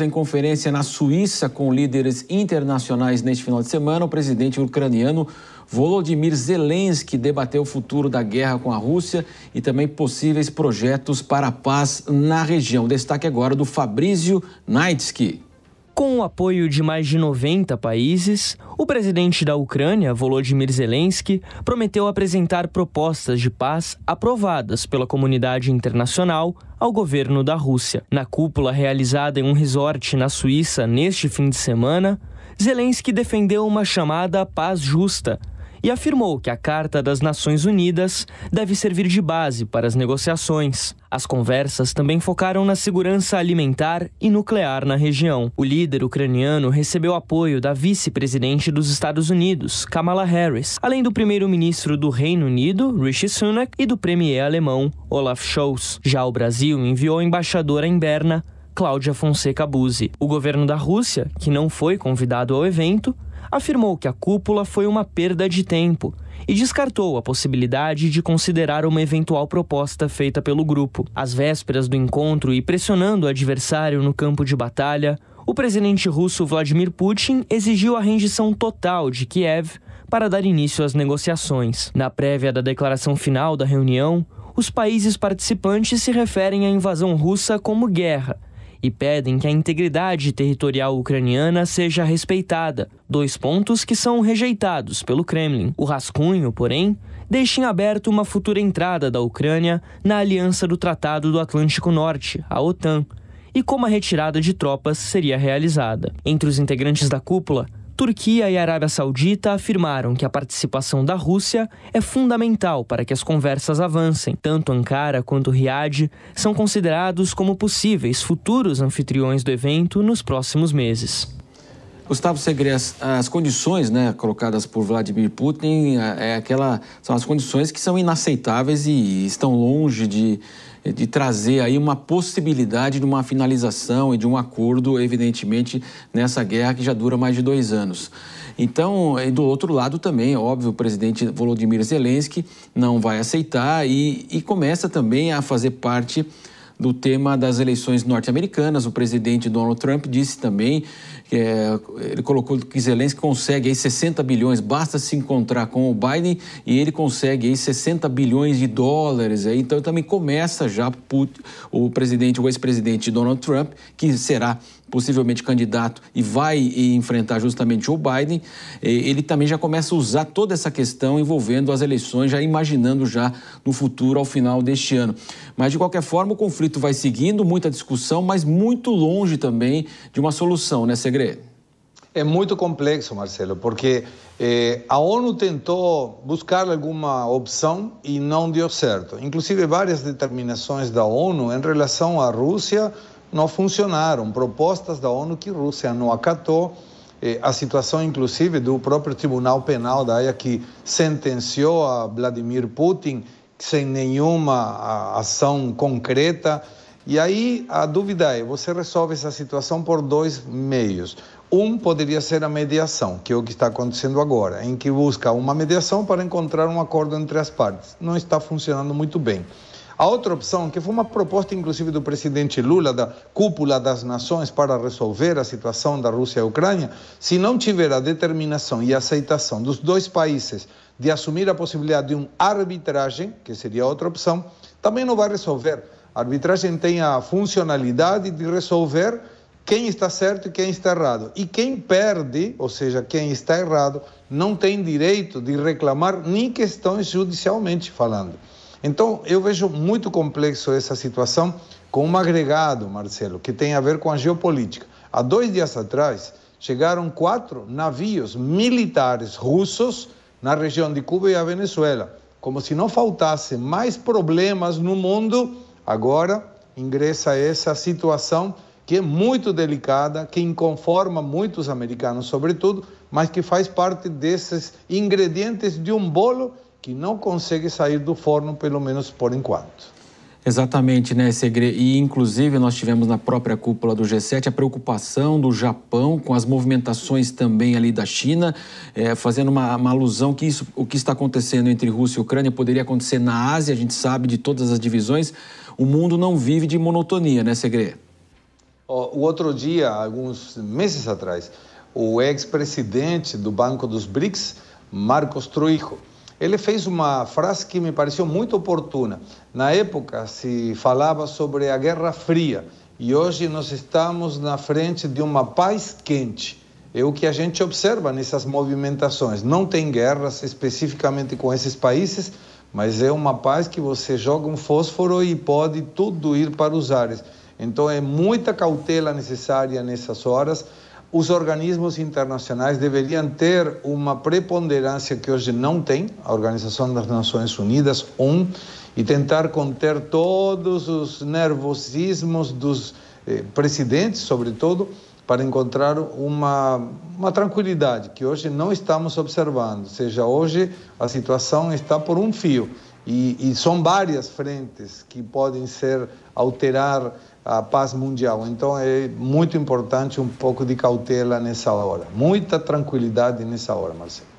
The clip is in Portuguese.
Em conferência na Suíça com líderes internacionais neste final de semana, o presidente ucraniano Volodymyr Zelensky debateu o futuro da guerra com a Rússia e também possíveis projetos para a paz na região. Destaque agora do Fabrício Naitsky. Com o apoio de mais de 90 países, o presidente da Ucrânia, Volodymyr Zelensky, prometeu apresentar propostas de paz aprovadas pela comunidade internacional ao governo da Rússia. Na cúpula realizada em um resort na Suíça neste fim de semana, Zelensky defendeu uma chamada paz justa e afirmou que a Carta das Nações Unidas deve servir de base para as negociações. As conversas também focaram na segurança alimentar e nuclear na região. O líder ucraniano recebeu apoio da vice-presidente dos Estados Unidos, Kamala Harris, além do primeiro-ministro do Reino Unido, Rishi Sunak, e do premier alemão, Olaf Scholz. Já o Brasil enviou a embaixadora em Berna, Cláudia Fonseca Buzzi. O governo da Rússia, que não foi convidado ao evento, afirmou que a cúpula foi uma perda de tempo e descartou a possibilidade de considerar uma eventual proposta feita pelo grupo. Às vésperas do encontro e pressionando o adversário no campo de batalha, o presidente russo Vladimir Putin exigiu a rendição total de Kiev para dar início às negociações. Na prévia da declaração final da reunião, os países participantes se referem à invasão russa como guerra e pedem que a integridade territorial ucraniana seja respeitada, dois pontos que são rejeitados pelo Kremlin. O rascunho, porém, deixa em aberto uma futura entrada da Ucrânia na aliança do Tratado do Atlântico Norte, a OTAN, e como a retirada de tropas seria realizada. Entre os integrantes da cúpula, Turquia e Arábia Saudita afirmaram que a participação da Rússia é fundamental para que as conversas avancem. Tanto Ankara quanto Riad são considerados como possíveis futuros anfitriões do evento nos próximos meses. Gustavo Segre, as, as, condições né, colocadas por Vladimir Putin é, é aquela, são as condições que são inaceitáveis e estão longe de, de trazer aí uma possibilidade de uma finalização e de um acordo, evidentemente, nessa guerra que já dura mais de dois anos. Então, e do outro lado também, é óbvio, o presidente Volodymyr Zelensky não vai aceitar e, e começa também a fazer parte do tema das eleições norte-americanas. O presidente Donald Trump disse também, é, ele colocou que Zelensky consegue aí 60 bilhões, basta se encontrar com o Biden e ele consegue aí 60 bilhões de dólares. Aí, então também começa já o presidente, o ex-presidente Donald Trump, que será possivelmente candidato e vai enfrentar justamente o Biden, eh, ele também já começa a usar toda essa questão envolvendo as eleições, já imaginando já no futuro, ao final deste ano. Mas, de qualquer forma, o conflito vai seguindo, muita discussão, mas muito longe também de uma solução, né, Segredo? É muito complexo, Marcelo, porque eh, a ONU tentou buscar alguma opção e não deu certo. Inclusive, várias determinações da ONU em relação à Rússia não funcionaram. Propostas da ONU que a Rússia não acatou. Eh, a situação, inclusive, do próprio Tribunal Penal da Haia, que sentenciou a Vladimir Putin sem nenhuma ação concreta. E aí a dúvida é: você resolve essa situação por dois meios. Um poderia ser a mediação, que é o que está acontecendo agora, em que busca uma mediação para encontrar um acordo entre as partes. Não está funcionando muito bem. A outra opção, que foi uma proposta inclusive do presidente Lula, da cúpula das nações para resolver a situação da Rússia e Ucrânia, se não tiver a determinação e aceitação dos dois países de assumir a possibilidade de uma arbitragem, que seria outra opção, também não vai resolver. A arbitragem tem a funcionalidade de resolver quem está certo e quem está errado. E quem perde, ou seja, quem está errado, não tem direito de reclamar nem questões judicialmente falando. Então, eu vejo muito complexo essa situação com um agregado, Marcelo, que tem a ver com a geopolítica. Há dois dias atrás, chegaram quatro navios militares russos na região de Cuba e a Venezuela. Como se não faltasse mais problemas no mundo, agora ingressa essa situação que é muito delicada, que inconforma muitos americanos, sobretudo, mas que faz parte desses ingredientes de um bolo que não consegue sair do forno, pelo menos por enquanto. Exatamente, né, Segre? E inclusive nós tivemos na própria cúpula do G7 a preocupação do Japão com as movimentações também ali da China, é, fazendo uma, uma, alusão que isso, o que está acontecendo entre Rússia e Ucrânia poderia acontecer na Ásia, a gente sabe de todas as divisões. O mundo não vive de monotonia, né, Segre? O outro dia, alguns meses atrás, o ex-presidente do Banco dos BRICS, Marcos Truijo, ele fez uma frase que me pareceu muito oportuna. Na época se falava sobre a Guerra Fria e hoje nós estamos na frente de uma paz quente. É o que a gente observa nessas movimentações. Não tem guerras especificamente com esses países, mas é uma paz que você joga um fósforo e pode tudo ir para os ares. Então é muita cautela necessária nessas horas os organismos internacionais deveriam ter uma preponderância que hoje não tem, a Organização das Nações Unidas, um, e tentar conter todos os nervosismos dos eh, presidentes, sobretudo, para encontrar uma, uma tranquilidade que hoje não estamos observando. Ou seja, hoje a situação está por um fio e, e são várias frentes que podem ser alterar a paz mundial. Então é muito importante um pouco de cautela nessa hora, muita tranquilidade nessa hora, Marcelo.